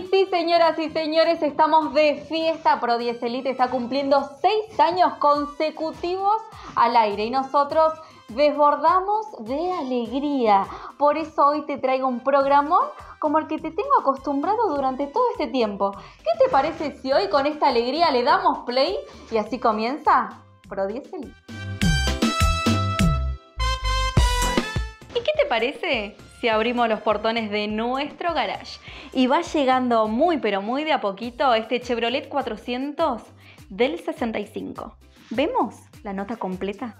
sí, señoras y señores, estamos de fiesta. Pro Prodieselite está cumpliendo seis años consecutivos al aire y nosotros desbordamos de alegría. Por eso hoy te traigo un programón como el que te tengo acostumbrado durante todo este tiempo. ¿Qué te parece si hoy con esta alegría le damos play y así comienza Prodieselite? ¿Y qué te parece si abrimos los portones de nuestro garage. Y va llegando muy pero muy de a poquito este Chevrolet 400 del 65. ¿Vemos la nota completa?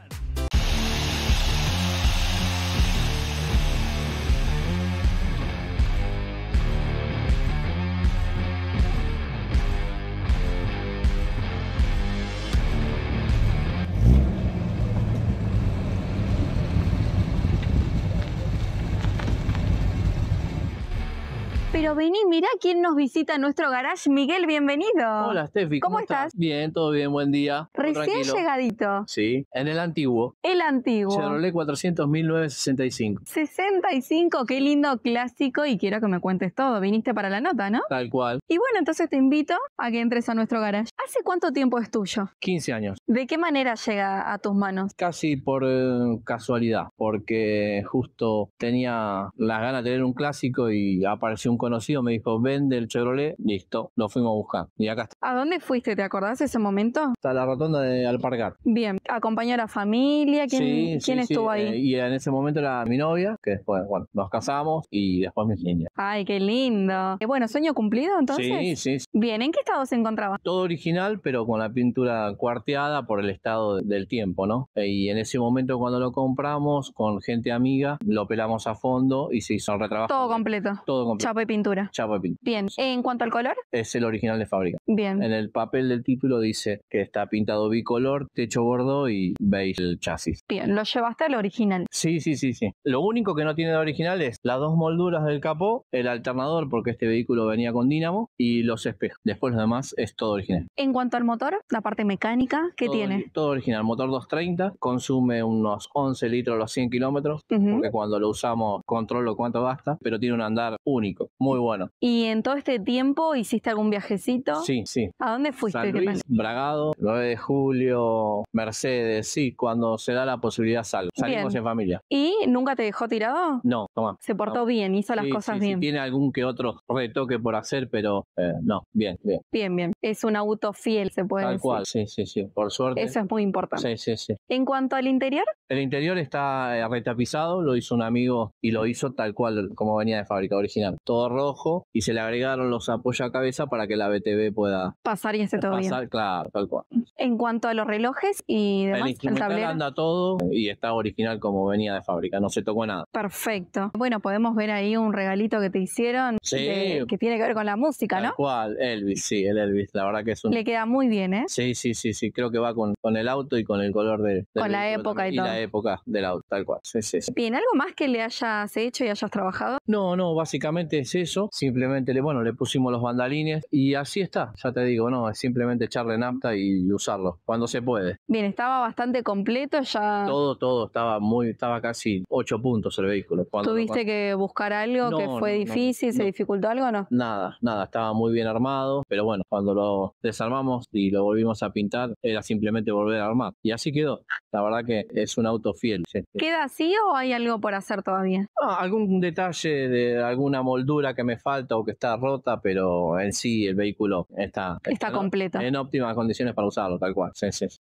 Pero vení, mira quién nos visita en nuestro garage. Miguel, bienvenido. Hola, Steffi. ¿Cómo, estás? Bien, todo bien, buen día. Recién llegadito. Sí, en el antiguo. El antiguo. Chevrolet 400 1965. 65, qué lindo clásico y quiero que me cuentes todo. Viniste para la nota, ¿no? Tal cual. Y bueno, entonces te invito a que entres a nuestro garage. ¿Hace cuánto tiempo es tuyo? 15 años. ¿De qué manera llega a tus manos? Casi por eh, casualidad, porque justo tenía las ganas de tener un clásico y apareció un conocido me dijo, vende el Chevrolet, listo, lo fuimos a buscar. Y acá está. ¿A dónde fuiste? ¿Te acordás ese momento? Hasta la rotonda de Alpargar. Bien, acompañó a la familia, ¿quién, ¿quién estuvo ahí? Eh, y en ese momento era mi novia, que después, bueno, nos casamos y después mis niñas. Ay, qué lindo. qué eh, bueno, sueño cumplido entonces. Sí, sí, Bien, ¿en qué estado se encontraba? Todo original, pero con la pintura cuarteada por el estado del tiempo, ¿no? Eh, y en ese momento cuando lo compramos, con gente amiga, lo pelamos a fondo y se hizo el retrabajo. Todo completo. Todo completo de Bien. ¿En cuanto al color? Es el original de fábrica. Bien. En el papel del título dice que está pintado bicolor, techo gordo y beige el chasis. Bien, lo llevaste al original. Sí, sí, sí, sí. Lo único que no tiene de original es las dos molduras del capó, el alternador, porque este vehículo venía con dínamo, y los espejos. Después lo demás es todo original. En cuanto al motor, la parte mecánica, ¿qué tiene? Todo original. Motor 230, consume unos 11 litros a los 100 kilómetros, porque cuando lo usamos controlo cuánto gasta, pero tiene un andar único, muy bueno. ¿Y en todo este tiempo hiciste algún viajecito? Sí, sí. ¿A dónde fuiste? San Bragado, 9 de julio, Mercedes, sí, cuando se da la posibilidad salgo. Salimos en familia. ¿Y nunca te dejó tirado? No, toma. Se portó bien, hizo las cosas bien. Sí, tiene algún que otro retoque por hacer, pero eh, no, bien, bien. Bien, bien. Es un auto fiel, se puede decir. Tal cual, sí, sí, sí, por suerte. Eso es muy importante. Sí, sí, sí. En cuanto al interior. El interior está eh, retapizado, lo hizo un amigo y lo hizo tal cual como venía de fábrica original. Todo rojo y se le agregaron los cabeza para que la BTV pueda pasar y esté todo bien. Claro, tal cual. En cuanto a los relojes y demás, el, anda todo y está original como venía de fábrica, no se tocó nada. Perfecto. Bueno, podemos ver ahí un regalito que te hicieron que tiene que ver con la música, tal ¿no? cual, Elvis, sí, el Elvis, la verdad que es un... Le queda muy bien, ¿eh? Sí, sí, sí, sí, creo que va con, el auto y con el color de... con la época y, todo. la época del auto, tal cual, sí, sí, sí. Bien, ¿algo más que le hayas hecho y hayas trabajado? No, no, básicamente sí, Simplemente le, bueno, le pusimos los bandalines y así está. Ya te digo, no, es simplemente echarle napta y usarlo cuando se puede. Bien, estaba bastante completo ya. Todo, todo, estaba muy, estaba casi ocho puntos el vehículo. ¿Tuviste que buscar algo que fue difícil? ¿Se dificultó algo no? Nada, nada, estaba muy bien armado, pero bueno, cuando lo desarmamos y lo volvimos a pintar, era simplemente volver a armar. Y así quedó. La verdad que es un auto fiel. ¿Queda así o hay algo por hacer todavía? Ah, algún detalle de alguna moldura que me falta o que está rota, pero en sí el vehículo está, está, completo. En, óptimas condiciones para usarlo, tal cual.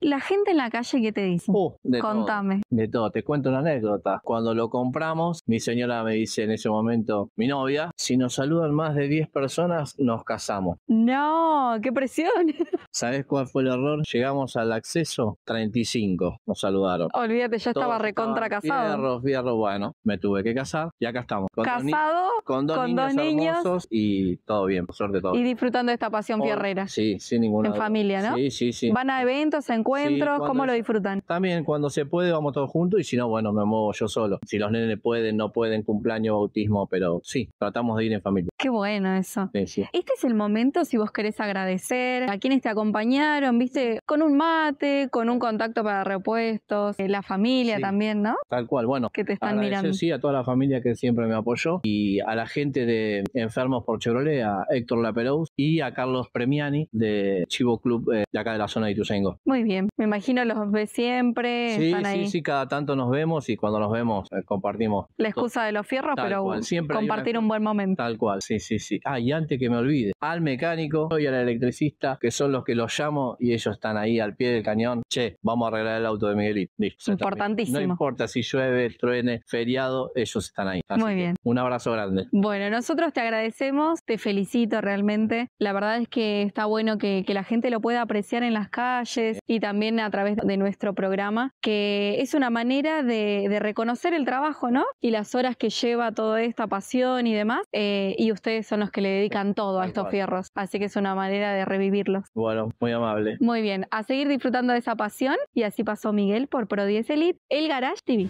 La gente en la calle, ¿qué te dice? Uh, de Contame. Todo, de todo. Te cuento una anécdota. Cuando lo compramos, mi señora me dice en ese momento, mi novia, si nos saludan más de 10 personas, nos casamos. No, qué presión. ¿Sabes cuál fue el error? Llegamos al acceso 35, nos saludaron. Olvídate, ya estaba recontra casado. Fierro, bueno, me tuve que casar y acá estamos. casado con, dos, dos niños. y todo bien, por suerte todo. Y disfrutando de esta pasión fierrera. Sí, sin ninguna En familia, ¿no? Sí, sí, sí. ¿Van a eventos, encuentros? ¿Cómo lo disfrutan? También cuando se puede vamos todos juntos y si no, bueno, me muevo yo solo. Si los nenes pueden, no pueden, cumpleaños, bautismo, pero sí, tratamos de ir en familia. Qué bueno eso. Este es el momento si vos querés agradecer a quienes te acompañaron, viste, con un mate, con un contacto para repuestos, eh, la familia también, ¿no? Tal cual, bueno. Que te están mirando. Sí, a toda la familia que siempre me apoyó y a la gente de eh, enfermos por Chevrolet, a Héctor Laperouse y a Carlos Premiani de Chivo Club eh, de acá de la zona de Ituzaingó. Muy bien, me imagino los ve siempre. Sí, están sí, ahí. sí, cada tanto nos vemos y cuando nos vemos eh, compartimos. La excusa de los fierros, pero bueno, compartir un buen momento. Tal cual, sí, sí, sí. Ah, y antes que me olvide, al mecánico y al electricista, que son los que los llamo y ellos están ahí al pie del cañón. Che, vamos a arreglar el auto de Miguelito. Listo. Importantísimo. No importa si llueve, truene, feriado, ellos están ahí. Muy bien. Un abrazo grande. Bueno, nosotros te agradecemos, te felicito realmente. La verdad es que está bueno que, la gente lo pueda apreciar en las calles y también a través de nuestro programa, que es una manera de, reconocer el trabajo, ¿no? Y las horas que lleva toda esta pasión y demás. Eh, y ustedes son los que le dedican todo a estos fierros, así que es una manera de revivirlos. Bueno, muy amable. Muy bien, a seguir disfrutando de esa pasión y así pasó Miguel por Pro 10 Elite, el Garage TV.